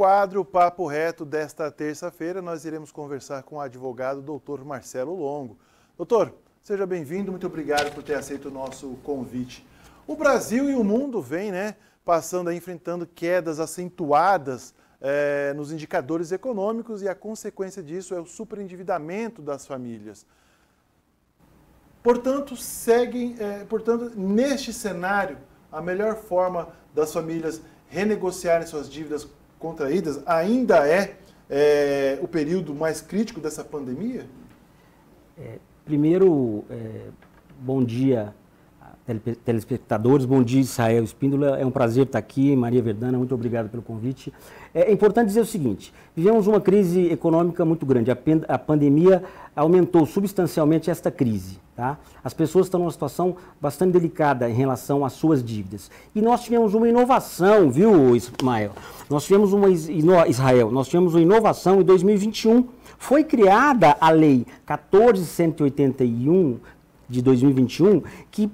quadro Papo Reto desta terça-feira, nós iremos conversar com o advogado doutor Marcelo Longo. Doutor, seja bem-vindo, muito obrigado por ter aceito o nosso convite. O Brasil e o mundo vêm, né, passando, enfrentando quedas acentuadas é, nos indicadores econômicos e a consequência disso é o superendividamento das famílias. Portanto, seguem, é, portanto, neste cenário, a melhor forma das famílias renegociarem suas dívidas contraídas ainda é, é o período mais crítico dessa pandemia? É, primeiro, é, bom dia telespectadores. Bom dia, Israel Espíndola. É um prazer estar aqui. Maria Verdana, muito obrigado pelo convite. É, é importante dizer o seguinte: vivemos uma crise econômica muito grande. A pandemia aumentou substancialmente esta crise. Tá? As pessoas estão numa situação bastante delicada em relação às suas dívidas. E nós tivemos uma inovação, viu, Ismael? Nós tivemos uma Israel, nós tivemos uma inovação em 2021. Foi criada a lei 14181 de 2021 que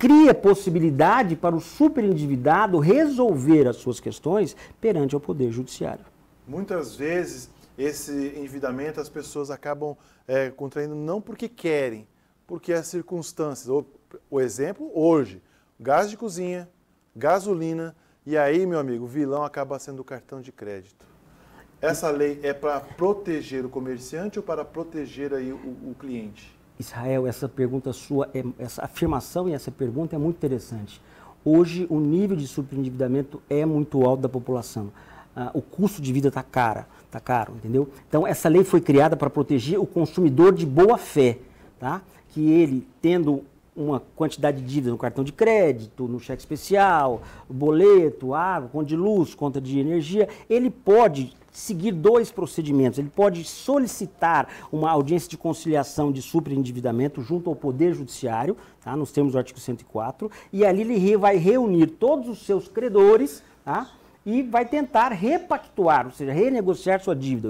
cria possibilidade para o superendividado resolver as suas questões perante o Poder Judiciário. Muitas vezes esse endividamento as pessoas acabam é, contraindo não porque querem, porque as circunstâncias. O, o exemplo hoje, gás de cozinha, gasolina, e aí, meu amigo, o vilão acaba sendo o cartão de crédito. Essa lei é para proteger o comerciante ou para proteger aí o, o cliente? Israel, essa pergunta sua, é, essa afirmação e essa pergunta é muito interessante. Hoje, o nível de superendividamento é muito alto da população. Ah, o custo de vida está caro, tá caro, entendeu? Então, essa lei foi criada para proteger o consumidor de boa fé, tá? que ele, tendo uma quantidade de dívida no cartão de crédito, no cheque especial, boleto, água, conta de luz, conta de energia, ele pode seguir dois procedimentos. Ele pode solicitar uma audiência de conciliação de superendividamento junto ao Poder Judiciário, tá? nos termos do artigo 104, e ali ele vai reunir todos os seus credores. Tá? e vai tentar repactuar, ou seja, renegociar sua dívida.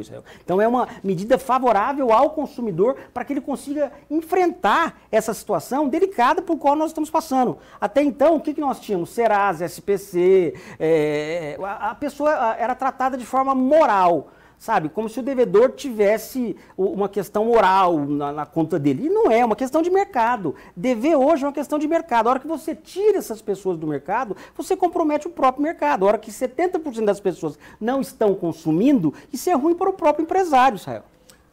Então é uma medida favorável ao consumidor para que ele consiga enfrentar essa situação delicada por qual nós estamos passando. Até então, o que, que nós tínhamos? Serasa, SPC, é, a pessoa era tratada de forma moral sabe? Como se o devedor tivesse uma questão oral na, na, conta dele. E não é, é uma questão de mercado. Dever hoje é uma questão de mercado. A hora que você tira essas pessoas do mercado, você compromete o próprio mercado. A hora que 70% das pessoas não estão consumindo, isso é ruim para o próprio empresário, Israel.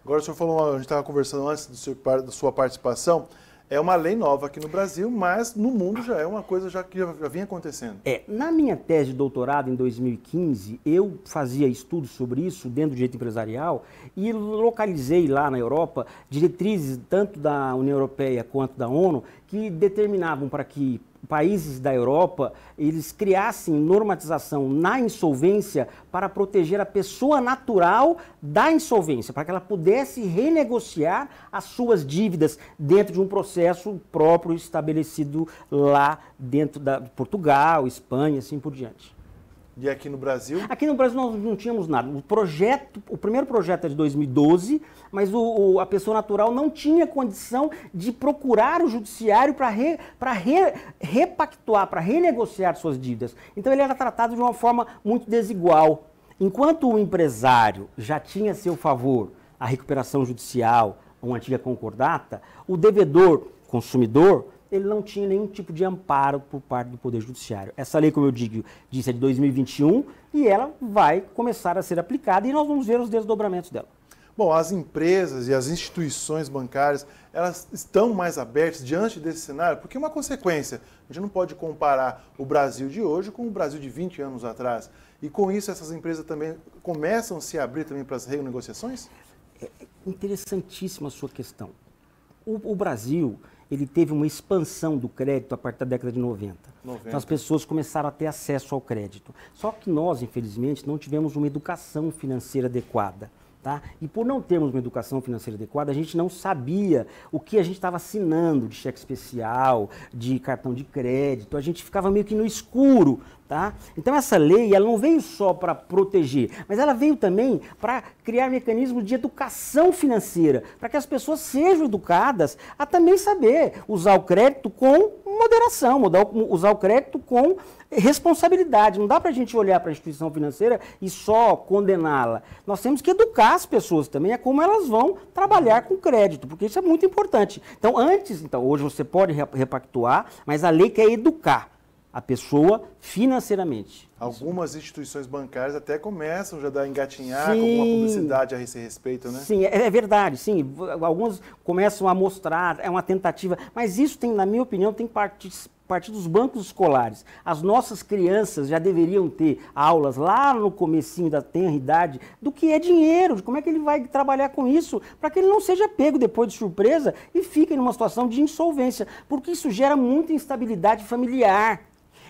Agora o senhor falou, a gente estava conversando antes do seu, da sua participação, é uma lei nova aqui no Brasil, mas no mundo já é uma coisa já que já vinha acontecendo. É, na minha tese de doutorado em 2015, eu fazia estudos sobre isso dentro do direito empresarial e localizei lá na Europa diretrizes tanto da União Europeia quanto da ONU que determinavam para que países da Europa, eles criassem normatização na insolvência para proteger a pessoa natural da insolvência, para que ela pudesse renegociar as suas dívidas dentro de um processo próprio estabelecido lá dentro da Portugal, Espanha, assim por diante. E aqui no Brasil? Aqui no Brasil nós não tínhamos nada. O projeto, o primeiro projeto é de 2012, mas o, o, a pessoa natural não tinha condição de procurar o judiciário para re, re, repactuar, para renegociar suas dívidas. Então ele era tratado de uma forma muito desigual. Enquanto o empresário já tinha a seu favor a recuperação judicial, uma antiga concordata, o devedor consumidor ele não tinha nenhum tipo de amparo por parte do Poder Judiciário. Essa lei, como eu digo, disse é de 2021 e ela vai começar a ser aplicada e nós vamos ver os desdobramentos dela. Bom, as empresas e as instituições bancárias, elas estão mais abertas diante desse cenário, porque é uma consequência. A gente não pode comparar o Brasil de hoje com o Brasil de 20 anos atrás. E com isso, essas empresas também começam a se abrir também para as renegociações? É, é interessantíssima a sua questão. o, o Brasil, ele teve uma expansão do crédito a partir da década de 90. 90. Então as pessoas começaram a ter acesso ao crédito. Só que nós, infelizmente, não tivemos uma educação financeira adequada. Tá? E por não termos uma educação financeira adequada, a gente não sabia o que a gente estava assinando de cheque especial, de cartão de crédito. A gente ficava meio que no escuro Tá? Então essa lei ela não veio só para proteger, mas ela veio também para criar mecanismos de educação financeira, para que as pessoas sejam educadas a também saber usar o crédito com moderação, usar o crédito com responsabilidade. Não dá para a gente olhar para a instituição financeira e só condená-la. Nós temos que educar as pessoas também a como elas vão trabalhar com crédito, porque isso é muito importante. Então, antes, então, hoje você pode repactuar, mas a lei quer educar a pessoa financeiramente. Algumas instituições bancárias até começam já a dar engatinhar sim, com uma publicidade a esse respeito, né? Sim, é, é verdade, sim. Algumas começam a mostrar, é uma tentativa, mas isso tem, na minha opinião, tem parte partir dos bancos escolares. As nossas crianças já deveriam ter aulas lá no comecinho da tenra idade do que é dinheiro, de como é que ele vai trabalhar com isso, para que ele não seja pego depois de surpresa e fique numa situação de insolvência, porque isso gera muita instabilidade familiar.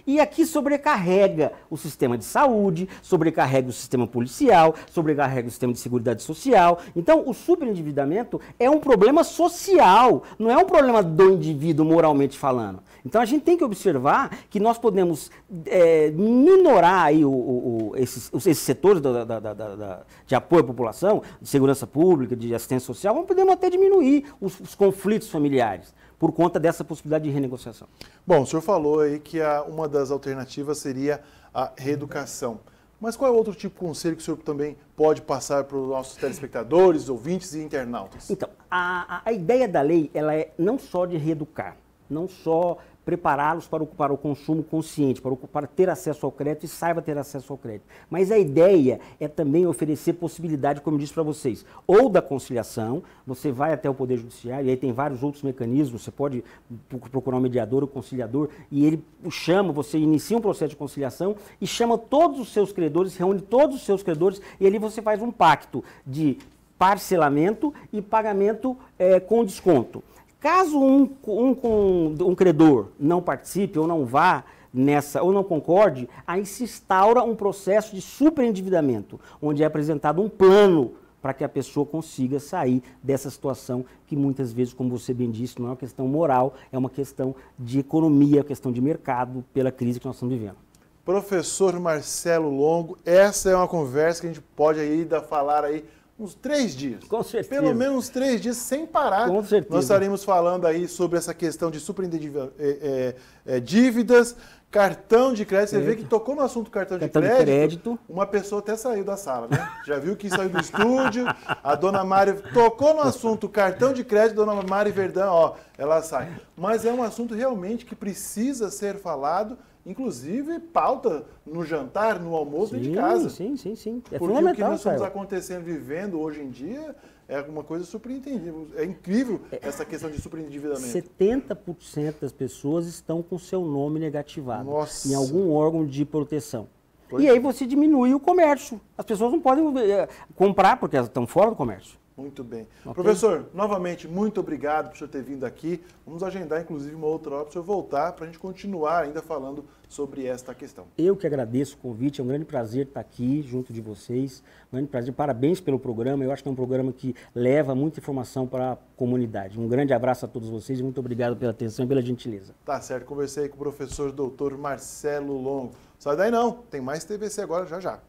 E aqui sobrecarrega o sistema de saúde, sobrecarrega o sistema policial, sobrecarrega o sistema de segurança social. Então, o superendividamento é um problema social, não é um problema do indivíduo moralmente falando. Então, a gente tem que observar que nós podemos é, minorar aí o, o, o, esses, esses, setores da, da, da, de apoio à população, de segurança pública, de assistência social, vamos podemos até diminuir os, os conflitos familiares por conta dessa possibilidade de renegociação. Bom, o senhor falou aí que a, uma das alternativas seria a reeducação. Mas qual é outro tipo de conselho que o senhor também pode passar para os nossos telespectadores, ouvintes e internautas? Então, a, a ideia da lei ela é não só de reeducar, não só prepará-los para o, para o consumo consciente, para, para ter acesso ao crédito e saiba ter acesso ao crédito. Mas a ideia é também oferecer possibilidade, como eu disse para vocês, ou da conciliação, você vai até o Poder Judiciário, e aí tem vários outros mecanismos, você pode procurar um mediador um conciliador, e ele chama, você inicia um processo de conciliação e chama todos os seus credores, reúne todos os seus credores, e ali você faz um pacto de parcelamento e pagamento é, com desconto. Caso um, um, um, credor não participe ou não vá nessa ou não concorde, aí se instaura um processo de superendividamento, onde é apresentado um plano para que a pessoa consiga sair dessa situação que muitas vezes, como você bem disse, não é uma questão moral, é uma questão de economia, é questão de mercado pela crise que nós estamos vivendo. Professor Marcelo Longo, essa é uma conversa que a gente pode aí falar aí uns três dias. Com certeza. Pelo menos uns três dias sem parar. Com certeza. Nós estaremos falando aí sobre essa questão de é, é, é, dívidas, cartão de crédito. Você vê que tocou no assunto cartão, cartão de, crédito, de, crédito, Uma pessoa até saiu da sala, né? Já viu que saiu do estúdio. A dona Mari tocou no assunto cartão de crédito, dona Mari Verdão, ó, ela sai. Mas é um assunto realmente que precisa ser falado inclusive pauta no jantar, no almoço sim, de casa. Sim, sim, sim. É Porque fundamental, o que nós estamos cara. acontecendo, vivendo hoje em dia, é uma coisa surpreendível. É incrível é. essa questão de superendividamento. 70% das pessoas estão com seu nome negativado Nossa. em algum órgão de proteção. Pois e aí é. você diminui o comércio. As pessoas não podem eh, comprar porque elas estão fora do comércio. Muito bem. Okay. Professor, novamente, muito obrigado por senhor ter vindo aqui. Vamos agendar, inclusive, uma outra hora para o senhor voltar para a gente continuar ainda falando sobre esta questão. Eu que agradeço o convite, é um grande prazer estar aqui junto de vocês. Um grande prazer, parabéns pelo programa. Eu acho que é um programa que leva muita informação para a comunidade. Um grande abraço a todos vocês e muito obrigado pela atenção e pela gentileza. Tá certo, conversei com o professor doutor Marcelo Longo. Sai daí não, tem mais TVC agora já já.